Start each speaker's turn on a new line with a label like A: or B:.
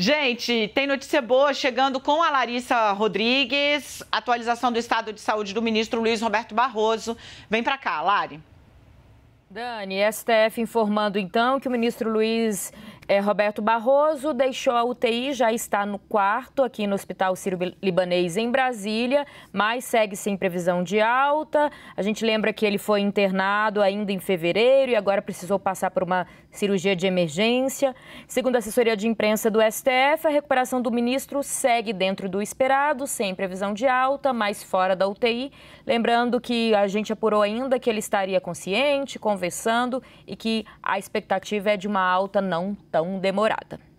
A: Gente, tem notícia boa chegando com a Larissa Rodrigues, atualização do estado de saúde do ministro Luiz Roberto Barroso. Vem para cá, Lari.
B: Dani, STF informando então que o ministro Luiz eh, Roberto Barroso deixou a UTI, já está no quarto aqui no Hospital Sírio-Libanês em Brasília, mas segue sem previsão de alta. A gente lembra que ele foi internado ainda em fevereiro e agora precisou passar por uma cirurgia de emergência. Segundo a assessoria de imprensa do STF, a recuperação do ministro segue dentro do esperado, sem previsão de alta, mas fora da UTI. Lembrando que a gente apurou ainda que ele estaria consciente, conversando conversando e que a expectativa é de uma alta não tão demorada.